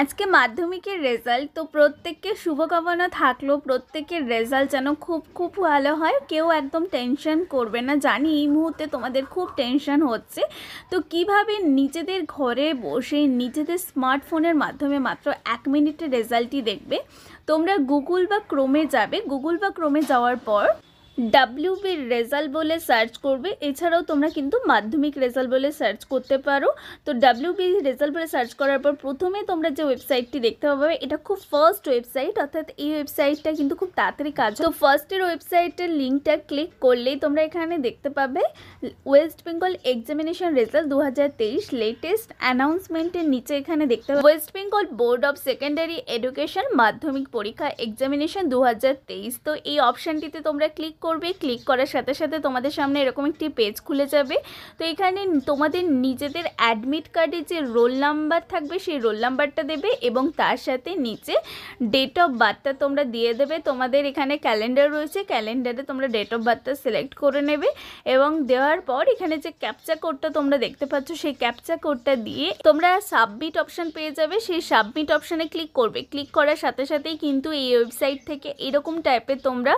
আজকে মাধ্যমিকের রেজাল্ট তো প্রত্যেককে শুভকামনা থাকলো প্রত্যেকের রেজাল্ট যেন খুব খুব ভালো হয় কেউ একদম টেনশন করবে না জানি এই মুহূর্তে তোমাদের খুব টেনশন হচ্ছে তো কিভাবে নিজেদের ঘরে বসে নিজেদের স্মার্টফোনের মাধ্যমে মাত্র এক মিনিটে রেজাল্টটি দেখবে তোমরা গুগল বা ক্রোমে যাবে গুগল বা ক্রোমে যাওয়ার পর ডাব্লিউবির রেজাল্ট বলে সার্চ করবে এছাড়াও তোমরা কিন্তু মাধ্যমিক রেজাল্ট বলে সার্চ করতে পারো তো ডাব্লিউবি রেজাল্ট বলে সার্চ করার পর প্রথমে তোমরা যে ওয়েবসাইটটি দেখতে পাবে এটা খুব ফার্স্ট ওয়েবসাইট অর্থাৎ এই ওয়েবসাইটটা কিন্তু খুব তাড়াতাড়ি কাজ তো ফার্স্টের ওয়েবসাইটের লিঙ্কটা ক্লিক করলেই তোমরা এখানে দেখতে পাবে ওয়েস্ট বেঙ্গল এক্সামিনেশন রেজাল্ট দু হাজার লেটেস্ট অ্যানাউন্সমেন্টের নিচে এখানে দেখতে পাবে West Bengal board of secondary education মাধ্যমিক পরীক্ষা এক্সামিনেশন দু তো এই অপশানটিতে তোমরা ক্লিক করবে ক্লিক করার সাথে সাথে তোমাদের সামনে এরকম একটি পেজ খুলে যাবে তো এখানে তোমাদের নিজেদের অ্যাডমিট কার্ডে যে রোল নাম্বার থাকবে সেই রোল নাম্বারটা দেবে এবং তার সাথে নিচে ডেট অফ বার্থটা তোমরা দিয়ে দেবে তোমাদের এখানে ক্যালেন্ডার রয়েছে ক্যালেন্ডারে তোমরা ডেট অফ বার্থটা সিলেক্ট করে নেবে এবং দেওয়ার পর এখানে যে ক্যাপচা কোডটা তোমরা দেখতে পাচ্ছ সেই ক্যাপচা কোডটা দিয়ে তোমরা সাবমিট অপশান পেয়ে যাবে সেই সাবমিট অপশানে ক্লিক করবে ক্লিক করার সাথে সাথেই কিন্তু এই ওয়েবসাইট থেকে এরকম টাইপের তোমরা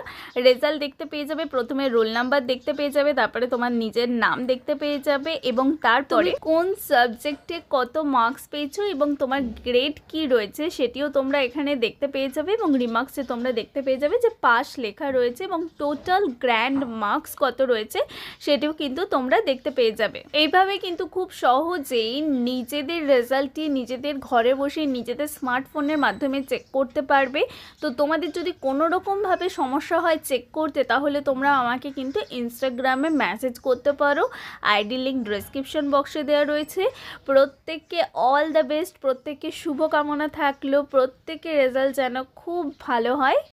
রেজাল্ট দেখতে পেয়ে পেয়ে যাবে প্রথমে রোল নাম্বার দেখতে পেয়ে যাবে তারপরে তোমার নিজের নাম দেখতে পেয়ে যাবে এবং তারপরে কোন সাবজেক্টে কত মার্কস পেয়েছো এবং তোমার গ্রেড কি রয়েছে সেটিও তোমরা এখানে দেখতে পেয়ে যাবে এবং রিমার্কসে তোমরা দেখতে পেয়ে যাবে যে পাস লেখা রয়েছে এবং টোটাল গ্র্যান্ড মার্কস কত রয়েছে সেটিও কিন্তু তোমরা দেখতে পেয়ে যাবে এইভাবে কিন্তু খুব সহজেই নিজেদের রেজাল্টটি নিজেদের ঘরে বসে নিজেদের স্মার্টফোনের মাধ্যমে চেক করতে পারবে তো তোমাদের যদি কোনোরকমভাবে সমস্যা হয় চেক করতে তাহলে হলে তোমরা আমাকে কিন্তু ইনস্টাগ্রামে মেসেজ করতে পারো আইডি লিঙ্ক ডিসক্রিপশন বক্সে দেওয়া রয়েছে প্রত্যেককে অল দ্য বেস্ট প্রত্যেককে শুভকামনা থাকলো প্রত্যেকের রেজাল্ট যেন খুব ভালো হয়